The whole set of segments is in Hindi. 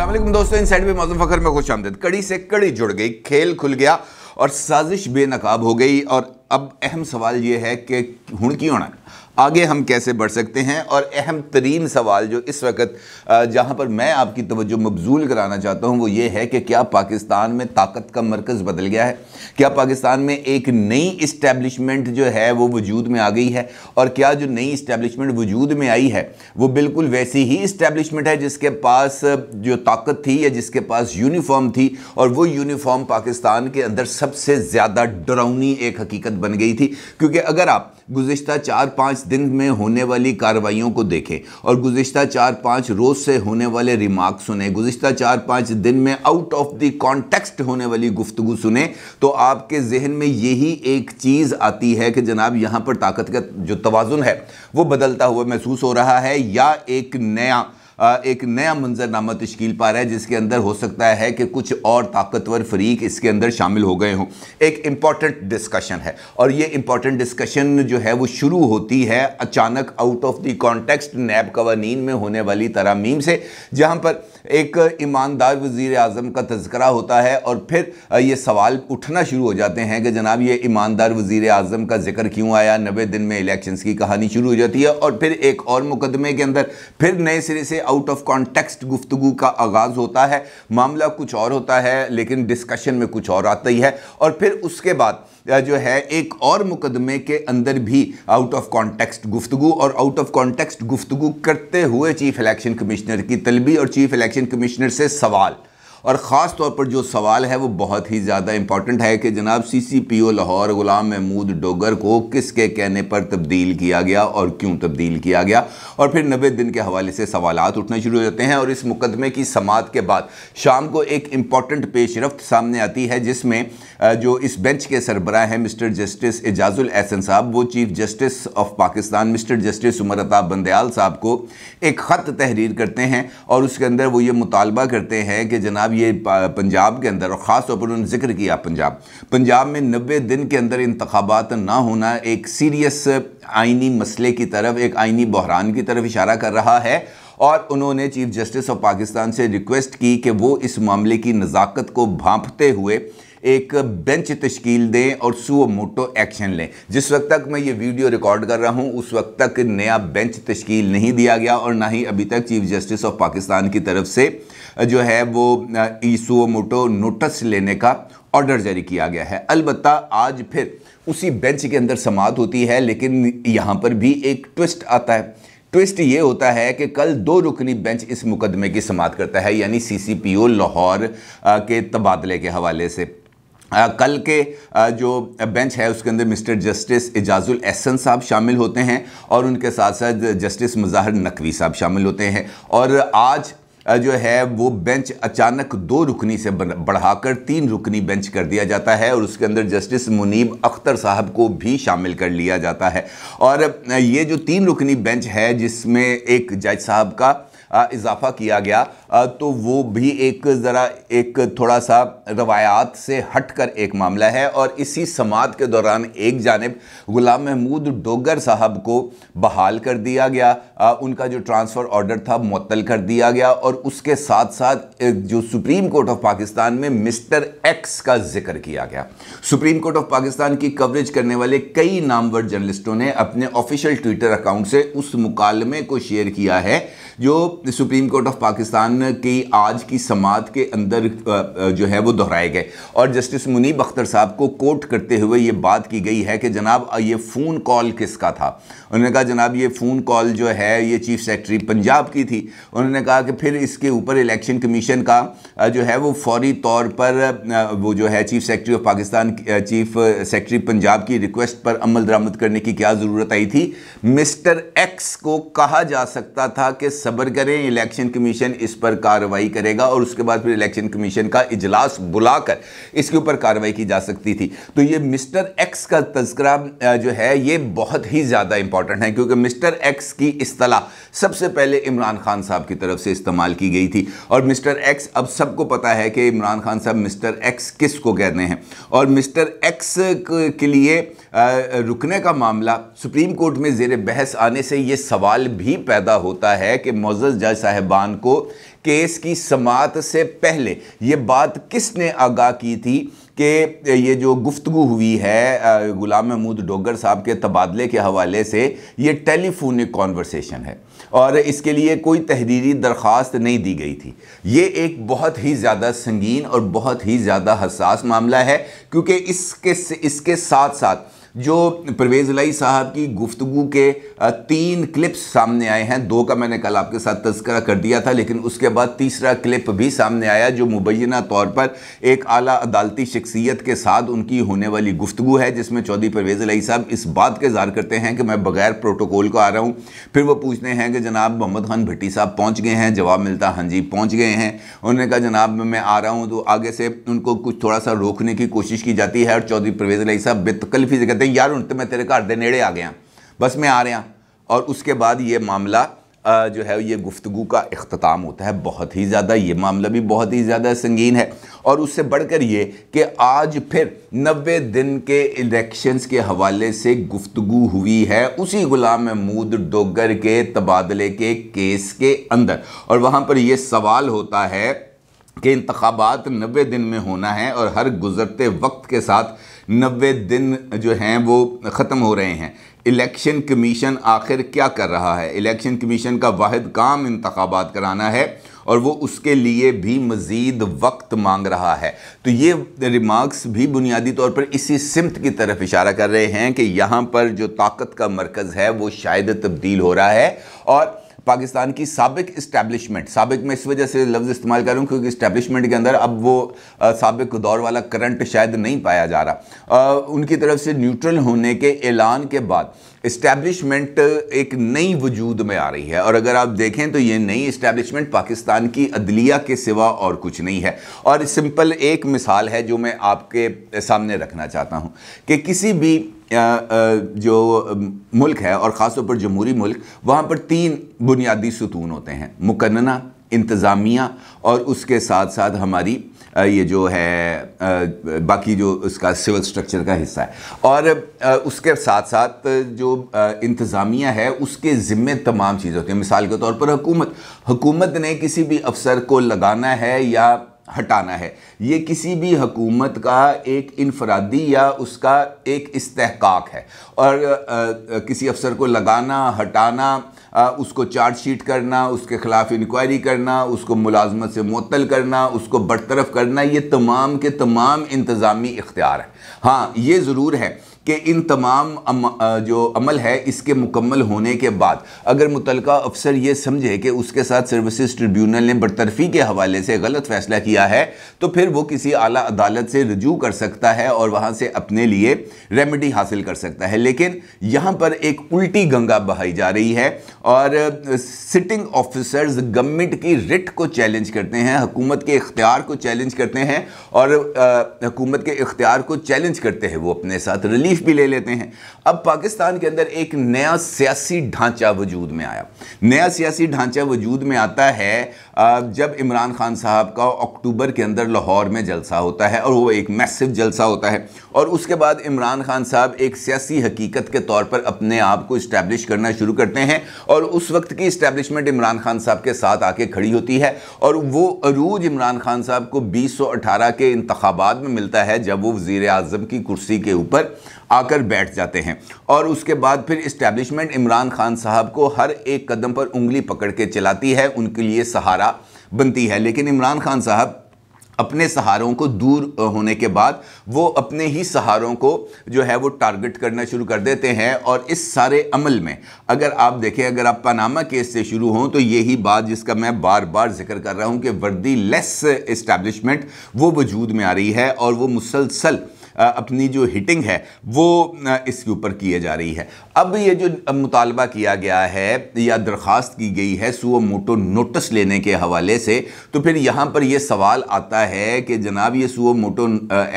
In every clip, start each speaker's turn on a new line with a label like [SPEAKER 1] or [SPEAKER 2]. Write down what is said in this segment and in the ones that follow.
[SPEAKER 1] असलम दोस्तों इन साइड में मौजूद फ़खर में खुश आमदेद कड़ी से कड़ी जुड़ गई खेल खुल गया और साजिश बेनकाब हो गई और अब अहम सवाल ये है कि हूँ क्यों होना आगे हम कैसे बढ़ सकते हैं और अहम तरीन सवाल जो इस वक्त जहाँ पर मैं आपकी तवज्जो मबजूल कराना चाहता हूँ वो ये है कि क्या पाकिस्तान में ताकत का मरकज़ बदल गया है क्या पाकिस्तान में एक नई इस्टेब्लिशमेंट जो है वो वजूद में आ गई है और क्या जो नई इस्टेब्लिशमेंट वजूद में आई है वो बिल्कुल वैसी ही इस्टेब्लिशमेंट है जिसके पास जो ताकत थी या जिसके पास यूनिफॉर्म थी और वो यूनिफॉर्म पाकिस्तान के अंदर सबसे ज़्यादा डरावनी एक हकीकत बन गई थी क्योंकि अगर आप गुज्त चार पाँच दिन में होने वाली कार्रवाइयों को देखें और गुज्त चार पाँच रोज़ से होने वाले रिमार्क सुने गुज्त चार पाँच दिन में आउट ऑफ दी कॉन्टेक्स्ट होने वाली गुफ्तु सुने तो आपके जहन में यही एक चीज़ आती है कि जनाब यहाँ पर ताकत का जो तोज़ुन है वो बदलता हुआ महसूस हो रहा है या एक नया एक नया मंजरनामा तश्कील पा रहा है जिसके अंदर हो सकता है कि कुछ और ताकतवर फरीक इसके अंदर शामिल हो गए हों एक इम्पॉर्टेंट डिस्कशन है और ये इम्पॉर्टेंट डिस्कशन जो है वो शुरू होती है अचानक आउट ऑफ द कॉन्टेक्स्ट नैब कवानीन में होने वाली तरामीम से जहाँ पर एक ईमानदार वजीर अजम का तस्करा होता है और फिर ये सवाल उठना शुरू हो जाते हैं कि जनाब ये ईमानदार वजीर अजम का जिक्र क्यों आया नबे दिन में इलेक्शंस की कहानी शुरू हो जाती है और फिर एक और मुकदमे के अंदर फिर नए सिरे से आउट ऑफ कॉन्टेक्स्ट गुफ्तु का आगाज़ होता है मामला कुछ और होता है लेकिन डिस्कशन में कुछ और आता ही है और फिर उसके बाद जो है एक और मुकदमे के अंदर भी आउट ऑफ कॉन्टेक्स्ट गुफ्तगु और आउट ऑफ कॉन्टेक्स्ट गुफ्तगु करते हुए चीफ इलेक्शन कमिश्नर की तलबी और चीफ इलेक्शन कमिश्नर से सवाल और ख़ास तौर पर जो सवाल है वो बहुत ही ज़्यादा इम्पॉर्टेंट है कि जनाब C C P O Lahore Ghulam Mahmood Dogar को किसके कहने पर तब्दील किया गया और क्यों तब्दील किया गया और फिर नबे दिन के हवाले से सवाल उठने शुरू हो जाते हैं और इस मुकदमे की समात के बाद शाम को एक इम्पॉर्टेंट पेश रफ्त सामने आती है जिसमें जो इस बेंच के सरबराह हैं मिस्टर जस्टिस एजाजुल एहसन साहब वो chief justice of Pakistan mister justice Umar Ata Bandial साहब को एक ख़त तहरीर करते हैं और उसके अंदर वो ये मुतालबा करते हैं कि जनाब ये पंजाब के अंदर और ख़ास तौर पर उन्होंने जिक्र किया पंजाब पंजाब में नबे दिन के अंदर इंतबात ना होना एक सीरियस आइनी मसले की तरफ एक आइनी बहरान की तरफ इशारा कर रहा है और उन्होंने चीफ जस्टिस ऑफ पाकिस्तान से रिक्वेस्ट की कि वो इस मामले की नज़ाकत को भांपते हुए एक बेंच तश्कील दें और सुओ मोटो एक्शन लें जिस वक्त तक मैं ये वीडियो रिकॉर्ड कर रहा हूँ उस वक्त तक नया बेंच तश्कील नहीं दिया गया और ना ही अभी तक चीफ जस्टिस ऑफ पाकिस्तान की तरफ से जो है वो ईसुओ मोटो नोटिस लेने का ऑर्डर जारी किया गया है अलबत् आज फिर उसी बेंच के अंदर समाप्त होती है लेकिन यहाँ पर भी एक ट्विस्ट आता है ट्विस्ट ये होता है कि कल दो रुकनी बेंच इस मुकदमे की समाप्त करता है यानी सीसीपीओ लाहौर के तबादले के हवाले से आ, कल के आ, जो बेंच है उसके अंदर मिस्टर जस्टिस एजाजुल एहसन साहब शामिल होते हैं और उनके साथ साथ जस्टिस मज़ाहर नकवी साहब शामिल होते हैं और आज जो है वो बेंच अचानक दो रुकनी से बढ़ाकर तीन रुकनी बेंच कर दिया जाता है और उसके अंदर जस्टिस मुनीब अख्तर साहब को भी शामिल कर लिया जाता है और ये जो तीन रुकनी बेंच है जिसमें एक जज साहब का इजाफा किया गया तो वो भी एक ज़रा एक थोड़ा सा रवायात से हटकर एक मामला है और इसी समात के दौरान एक जानब ग़ुलाम महमूद डोगर साहब को बहाल कर दिया गया उनका जो ट्रांसफ़र ऑर्डर था मअल कर दिया गया और उसके साथ साथ जो सुप्रीम कोर्ट ऑफ पाकिस्तान में मिस्टर एक्स का जिक्र किया गया सुप्रीम कोर्ट ऑफ पाकिस्तान की कवरेज करने वाले कई नामवर जर्नलिस्टों ने अपने ऑफिशियल ट्विटर अकाउंट से उस मुकालमे को शेयर किया है जो सुप्रीम कोर्ट ऑफ पाकिस्तान की आज की समात के अंदर जो है वो दोहराए गए और जस्टिस मुनीब अख्तर साहब को कोर्ट करते हुए ये बात की गई है कि जनाब ये फ़ोन कॉल किसका था उन्होंने कहा जनाब ये फ़ोन कॉल जो है ये चीफ सेक्रेटरी पंजाब की थी उन्होंने कहा कि फिर इसके ऊपर इलेक्शन कमीशन का जो है वो फौरी तौर पर वो जो है chief secretary of Pakistan chief secretary Punjab की रिक्वेस्ट पर अमल दरामद करने की क्या ज़रूरत आई थी मिस्टर एक्स को कहा जा सकता था कि सब्र करें करें इलेक्शन कमीशन इस पर कार्रवाई करेगा और उसके बाद फिर इलेक्शन कमीशन का इजलास बुलाकर इसके ऊपर कार्रवाई की जा सकती थी तो ये मिस्टर एक्स का तस्करा जो है ये बहुत ही ज़्यादा इंपॉर्टेंट है क्योंकि मिस्टर एक्स की असलाह सबसे पहले इमरान खान साहब की तरफ से इस्तेमाल की गई थी और मिस्टर एक्स अब सबको पता है कि इमरान खान साहब मिस्टर एक्स किस को कहते हैं और मिस्टर एक्स के लिए रुकने का मामला सुप्रीम कोर्ट में जेर बहस आने से ये सवाल भी पैदा होता है कि मोजस जज साहबान को केस की समात से पहले ये बात किसने आगाह की थी कि ये जो गुफ्तु हुई है गुलाम महमूद डोगर साहब के तबादले के हवाले से ये टेलीफोनिक कॉन्वर्सेशन है और इसके लिए कोई तहरीरी दरख्वास्त नहीं दी गई थी ये एक बहुत ही ज़्यादा संगीन और बहुत ही ज़्यादा हसास मामला है क्योंकि इसके इसके साथ साथ जो परवेज़ लाई साहब की गुफ्तु के तीन क्लिप्स सामने आए हैं दो का मैंने कल आपके साथ तस्करा कर दिया था लेकिन उसके बाद तीसरा क्लिप भी सामने आया जो मुबैना तौर पर एक आला अदालती शख्सियत के साथ उनकी होने वाली गुफ्तु है जिसमें चौधरी परवेज़ लाई साहब इस बात का इजहार करते हैं कि मैं बगैर प्रोटोकॉल को आ रहा हूँ फिर वो पूछते हैं कि जनाब मोहम्मद खान भट्टी साहब पहुँच गए हैं जवाब मिलता हाँ जी पहुँच गए हैं उन्होंने कहा जनाब मैं आ रहा हूँ तो आगे से उनको कुछ थोड़ा सा रोकने की कोशिश की जाती है और चौधरी परवेज़ लाई साहब बेतकल्फी से कहते ਕਹਿੰਦੇ यार ਹੁਣ तो मैं तेरे घर के ਨੇੜੇ आ गया बस मैं आ रहा और उसके बाद ये मामला जो है ये गुफ्तु का अख्ताम होता है बहुत ही ज़्यादा ये मामला भी बहुत ही ज़्यादा संगीन है और उससे बढ़कर ये कि आज फिर नबे दिन के इलेक्शंस के हवाले से गुफ्तु हुई है उसी गुलाम महमूद डोगर के तबादले के केस के अंदर और वहाँ पर यह सवाल होता है कि इंतबात नबे दिन में होना है और हर गुज़रते वक्त के साथ नबे दिन जो हैं वो ख़त्म हो रहे हैं इलेक्शन कमीशन आखिर क्या कर रहा है इलेक्शन कमीशन का वाद काम इंतबात कराना है और वो उसके लिए भी मज़ीद वक्त मांग रहा है तो ये रिमार्क्स भी बुनियादी तौर पर इसी सिमत की तरफ इशारा कर रहे हैं कि यहाँ पर जो ताकत का मरकज़ है वो शायद तब्दील हो रहा है और पाकिस्तान की सबक इस्टेब्लिशमेंट सबक में इस वजह से लफ्ज़ इस्तेमाल कर रहा हूँ क्योंकि इस्टेब्लिशमेंट के अंदर अब वो सबक दौर वाला करंट शायद नहीं पाया जा रहा आ, उनकी तरफ से न्यूट्रल होने के ऐलान के बाद इस्टेब्लिशमेंट एक नई वजूद में आ रही है और अगर आप देखें तो ये नई इस्टेब्लिशमेंट पाकिस्तान की अदलिया के सिवा और कुछ नहीं है और सिंपल एक मिसाल है जो मैं आपके सामने रखना चाहता हूँ कि किसी भी जो मुल्क है और ख़ास तौर पर जमहूरी मुल्क वहाँ पर तीन बुनियादी सतून होते हैं मुकन्ना इंतज़ामिया और उसके साथ साथ हमारी ये जो है बाकी जो उसका सिविल स्ट्रक्चर का हिस्सा है और उसके साथ साथ जो इंतज़ामिया है उसके ज़िम्मे तमाम चीज़ें होती हैं मिसाल के तौर पर हुकूमत हुकूमत ने किसी भी अफसर को लगाना है या हटाना है ये किसी भी हकूमत का एक इनफरादी या उसका एक इस्तेकाक है और आ, आ, किसी अफसर को लगाना हटाना आ, उसको चार्जशीट करना उसके ख़िलाफ़ इंक्वायरी करना उसको मुलाजमत से मअतल करना उसको बरतरफ करना ये तमाम के तमाम इंतज़ामी इख्तियार है हाँ ये ज़रूर है कि इन तमाम अम, जो अमल है इसके मुकम्मल होने के बाद अगर मुतल अफसर ये समझे कि उसके साथ सर्विस ट्रिब्यूनल ने बरतरफी के हवाले से गलत फैसला किया है तो फिर वो किसी अली अदालत से रजू कर सकता है और वहाँ से अपने लिए रेमेडी हासिल कर सकता है लेकिन यहाँ पर एक उल्टी गंगा बहाई जा रही है और सिटिंग ऑफिसर्स गवर्नमेंट की रिट को चैलेंज करते हैं हुकूमत के इख्तियार को चैलेंज करते हैं और हुकूमत के इख्तियार को चैलेंज करते हैं वो अपने साथ रिलीफ तकलीफ भी ले लेते हैं अब पाकिस्तान के अंदर एक नया सियासी ढांचा वजूद में आया नया सियासी ढांचा वजूद में आता है जब इमरान खान साहब का अक्टूबर के अंदर लाहौर में जलसा होता है और वो एक मैसिव जलसा होता है और उसके बाद इमरान खान साहब एक सियासी हकीकत के तौर पर अपने आप को इस्टेब्लिश करना शुरू करते हैं और उस वक्त की इस्टेब्लिशमेंट इमरान खान साहब के साथ आके खड़ी होती है और वो अरूज इमरान खान साहब को बीस के इंतबात में मिलता है जब वो वजीर अजम की कुर्सी के ऊपर आकर बैठ जाते हैं और उसके बाद फिर इस्टेब्लिशमेंट इमरान खान साहब को हर एक कदम पर उंगली पकड़ के चलाती है उनके लिए सहारा बनती है लेकिन इमरान खान साहब अपने सहारों को दूर होने के बाद वो अपने ही सहारों को जो है वो टारगेट करना शुरू कर देते हैं और इस सारे अमल में अगर आप देखें अगर आप पनामा केस से शुरू हों तो यही बात जिसका मैं बार बार जिक्र कर रहा हूँ कि वर्दी लेस इस्टेब्लिशमेंट वो वजूद में आ रही है और वो मुसलसल अपनी जो हिटिंग है वो इसके ऊपर किए जा रही है अब ये जो मुतालबा किया गया है या दरख्वास्त की गई है सुओ मोटो नोटिस लेने के हवाले से तो फिर यहाँ पर यह सवाल आता है कि जनाब ये सुओ मोटो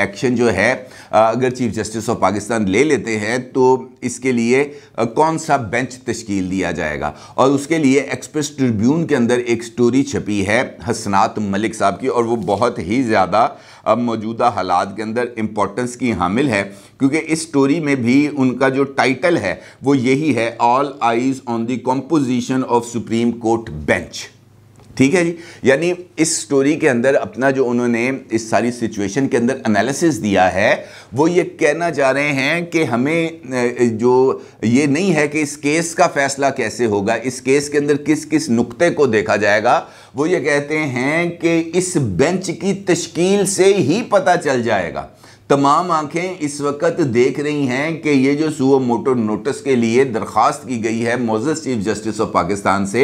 [SPEAKER 1] एक्शन जो है अगर चीफ जस्टिस ऑफ पाकिस्तान ले लेते हैं तो इसके लिए कौन सा बेंच तश्कील दिया जाएगा और उसके लिए एक्सप्रेस ट्रिब्यून के अंदर एक स्टोरी छपी है हसनात मलिक साहब की और वो बहुत ही ज़्यादा अब मौजूदा हालात के अंदर इम्पोर्टेंस की हामिल है क्योंकि इस स्टोरी में भी उनका जो टाइटल है वो यही है all eyes on the composition of supreme court bench ठीक है जी यानी इस स्टोरी के अंदर अपना जो उन्होंने इस सारी सिचुएशन के अंदर एनालिसिस दिया है वो ये कहना चाह रहे हैं कि हमें जो ये नहीं है कि इस केस का फैसला कैसे होगा इस केस के अंदर किस किस नुक्ते को देखा जाएगा वो ये कहते हैं कि इस बेंच की तश्कील से ही पता चल जाएगा तमाम आंखें इस वक्त देख रही हैं कि ये जो सुओ मोटो नोटिस के लिए दरख्वास्त की गई है मोजस चीफ जस्टिस ऑफ पाकिस्तान से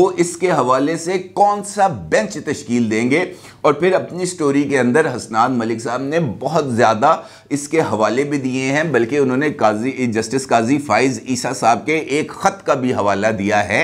[SPEAKER 1] वो इसके हवाले से कौन सा बेंच तश्कील देंगे और फिर अपनी स्टोरी के अंदर हसनान मलिक साहब ने बहुत ज़्यादा इसके हवाले भी दिए हैं बल्कि उन्होंने काजी जस्टिस काजी फाइज़ ईसा साहब के एक ख़त का भी हवाला दिया है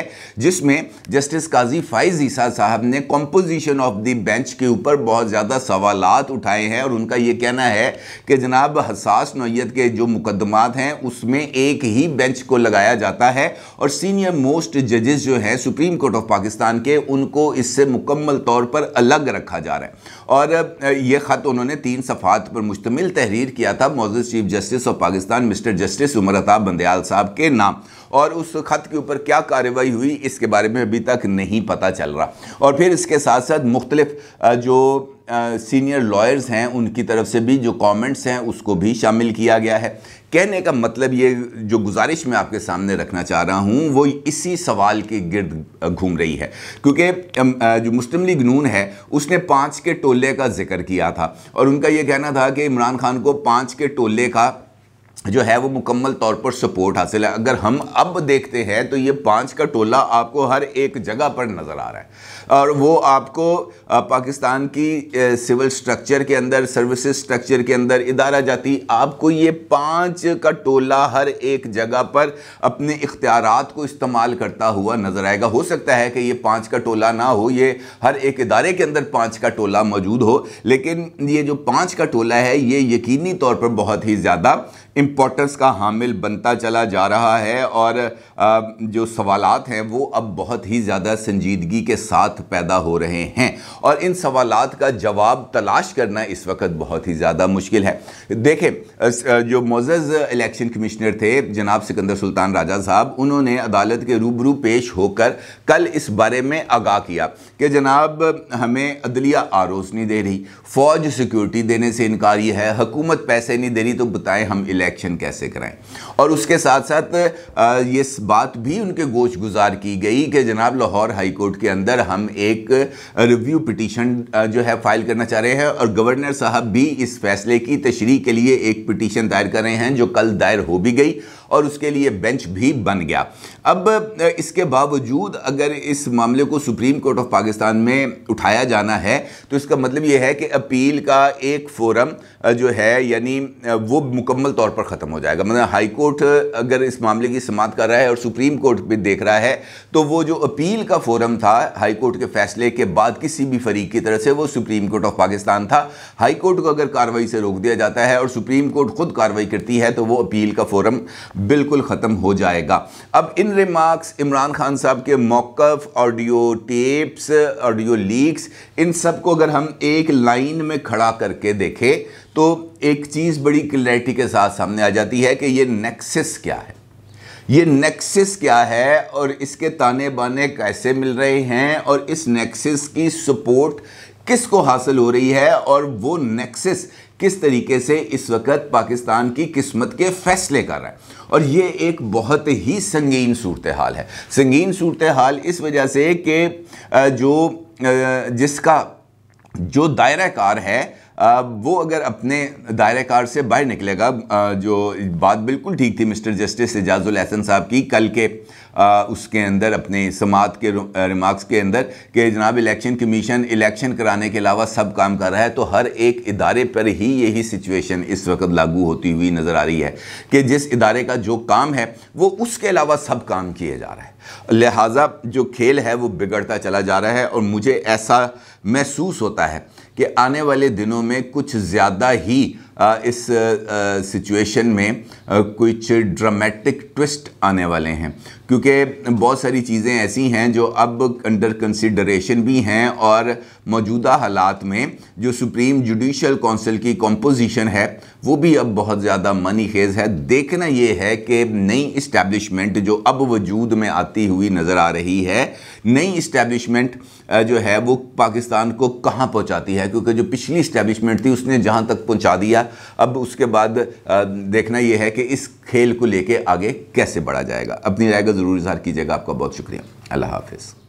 [SPEAKER 1] जिसमें जस्टिस काजी फाइज़ ईसा साहब ने कंपोजिशन ऑफ द बेंच के ऊपर बहुत ज़्यादा सवालत उठाए हैं और उनका ये कहना है कि जनाब हसास नोयत के जो मुकदमात हैं उसमें एक ही बेंच को लगाया जाता है और सीनियर मोस्ट जजेस जो हैं सुप्रीम कोर्ट ऑफ पाकिस्तान के उनको इससे मुकम्मल तौर पर अलग रखा जा रहा है और यह ख़त उन्होंने तीन सफ़ात पर मुश्तमिल तहरीर किया था मौजूद chief justice of Pakistan mister justice Umar Ata Bandial साहब के नाम और उस ख़त के ऊपर क्या कार्रवाई हुई इसके बारे में अभी तक नहीं पता चल रहा और फिर इसके साथ साथ मुख्तलिफ जो सीनियर लॉयर्स हैं उनकी तरफ से भी जो कमेंट्स हैं उसको भी शामिल किया गया है कहने का मतलब ये जो गुजारिश मैं आपके सामने रखना चाह रहा हूँ वो इसी सवाल के गिर्द घूम रही है क्योंकि जो मुस्लिम लीग नून है उसने पाँच के टोले का जिक्र किया था और उनका ये कहना था कि इमरान खान को पाँच के टोले का जो है वो मुकम्मल तौर पर सपोर्ट हासिल है अगर हम अब देखते हैं तो ये पाँच का टोला आपको हर एक जगह पर नज़र आ रहा है और वो आपको पाकिस्तान की सिविल स्ट्रक्चर के अंदर सर्विसेज स्ट्रक्चर के अंदर इदारा जाती आपको ये पाँच का टोला हर एक जगह पर अपने इख्तियार को इस्तेमाल करता हुआ नज़र आएगा हो सकता है कि ये पाँच का टोला ना हो ये हर एक इदारे के अंदर पाँच का टोला मौजूद हो लेकिन ये जो पाँच का टोला है ये यकीनी तौर पर बहुत ही ज़्यादा इम्पोर्टेंस का हामिल बनता चला जा रहा है और जो सवालात हैं वो अब बहुत ही ज़्यादा संजीदगी के साथ पैदा हो रहे हैं और इन सवालात का जवाब तलाश करना इस वक्त बहुत ही ज़्यादा मुश्किल है देखें जो मोज़ज़ इलेक्शन कमिश्नर थे जनाब सिकंदर सुल्तान राजा साहब उन्होंने अदालत के रूबरू पेश होकर कल इस बारे में आगाह किया कि जनाब हमें अदलिया आरोस नहीं दे रही फ़ौज सिक्योरिटी देने से इनकारी है हकूमत पैसे नहीं दे रही तो बताएं हम इलेक्शन इलेक्शन कैसे कराएं और उसके साथ साथ ये बात भी उनके गोश गुजार की गई कि जनाब लाहौर हाई कोर्ट के अंदर हम एक रिव्यू पिटीशन जो है फाइल करना चाह रहे हैं और गवर्नर साहब भी इस फैसले की तशरी के लिए एक पिटीशन दायर कर रहे हैं जो कल दायर हो भी गई और उसके लिए बेंच भी बन गया अब इसके बावजूद अगर इस मामले को सुप्रीम कोर्ट ऑफ पाकिस्तान में उठाया जाना है तो इसका मतलब यह है कि अपील का एक फोरम जो है यानी वो मुकम्मल तौर पर ख़त्म हो जाएगा मतलब हाई कोर्ट अगर इस मामले की समात कर रहा है और सुप्रीम कोर्ट भी देख रहा है तो वो जो अपील का फोरम था हाई कोर्ट के फैसले के बाद किसी भी फरीक की तरह से वो सुप्रीम कोर्ट ऑफ पाकिस्तान था हाई कोर्ट को अगर कार्रवाई से रोक दिया जाता है और सुप्रीम कोर्ट खुद कार्रवाई करती है तो वो अपील का फोरम बिल्कुल ख़त्म हो जाएगा अब इन रिमार्क्स इमरान खान साहब के मौक़ ऑडियो टेप्स ऑडियो लीक्स इन सब को अगर हम एक लाइन में खड़ा करके देखें तो एक चीज़ बड़ी क्लैरिटी के साथ सामने आ जाती है कि ये नेक्सिस क्या है ये नेक्सिस क्या है और इसके ताने बाने कैसे मिल रहे हैं और इस नेक्सिस की सपोर्ट किसको हासिल हो रही है और वो नेक्सिस किस तरीके से इस वक्त पाकिस्तान की किस्मत के फैसले कर रहा है और ये एक बहुत ही संगीन सूरत हाल है संगीन सूरत हाल इस वजह से कि जो जिसका जो दायरा कार है वो अगर अपने दायरे कार से बाहर निकलेगा जो बात बिल्कुल ठीक थी मिस्टर जस्टिस एजाजुल एहसन साहब की कल के उसके अंदर अपने समात के रिमार्क्स के अंदर कि जनाब इलेक्शन कमीशन इलेक्शन कराने के अलावा सब काम कर रहा है तो हर एक इदारे पर ही यही सिचुएशन इस वक्त लागू होती हुई नज़र आ रही है कि जिस इदारे का जो काम है वो उसके अलावा सब काम किए जा रहा है लिहाजा जो खेल है वो बिगड़ता चला जा रहा है और मुझे ऐसा महसूस होता है कि आने वाले दिनों में कुछ ज़्यादा ही इस सिचुएशन में कुछ ड्रामेटिक ट्विस्ट आने वाले हैं क्योंकि बहुत सारी चीज़ें ऐसी हैं जो अब अंडर कंसिडरेशन भी हैं और मौजूदा हालात में जो सुप्रीम जुडिशल काउंसिल की कंपोजिशन है वो भी अब बहुत ज़्यादा मनी खेज है देखना ये है कि नई इस्टेब्लिशमेंट जो अब वजूद में आती हुई नज़र आ रही है नई इस्टेब्लिशमेंट जो है वो पाकिस्तान को कहाँ पहुँचाती है क्योंकि जो पिछली इस्टेब्लिशमेंट थी उसने जहाँ तक पहुँचा दिया गया अब उसके बाद देखना यह है कि इस खेल को लेके आगे कैसे बढ़ा जाएगा अपनी राय का ज़रूर इजहार कीजिएगा आपका बहुत शुक्रिया अल्लाह हाफिज़